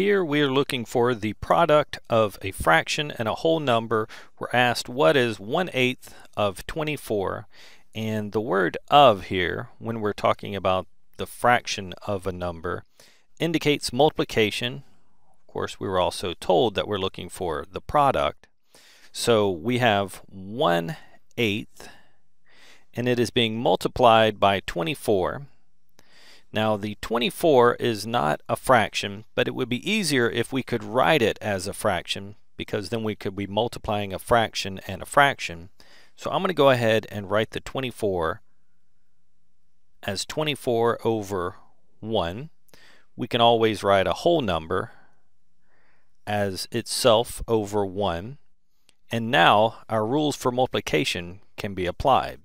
Here we are looking for the product of a fraction and a whole number. We're asked what is 1 eighth of 24 and the word of here when we're talking about the fraction of a number indicates multiplication. Of course we were also told that we're looking for the product. So we have 1 eighth and it is being multiplied by 24 now the 24 is not a fraction, but it would be easier if we could write it as a fraction because then we could be multiplying a fraction and a fraction. So I'm going to go ahead and write the 24 as 24 over 1. We can always write a whole number as itself over 1. And now our rules for multiplication can be applied.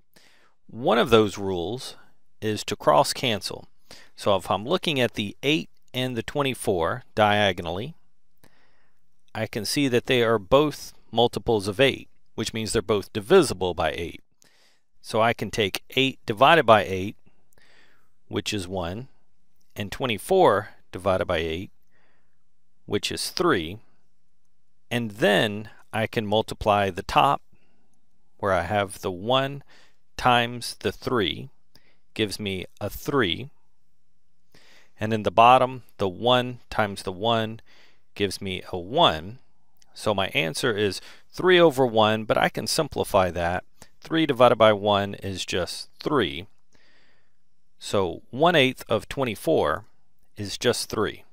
One of those rules is to cross cancel. So if I'm looking at the 8 and the 24 diagonally, I can see that they are both multiples of 8, which means they're both divisible by 8. So I can take 8 divided by 8, which is 1, and 24 divided by 8, which is 3, and then I can multiply the top, where I have the 1 times the 3, gives me a 3, and in the bottom, the 1 times the 1 gives me a 1. So my answer is 3 over 1, but I can simplify that. 3 divided by 1 is just 3. So 1 eighth of 24 is just 3.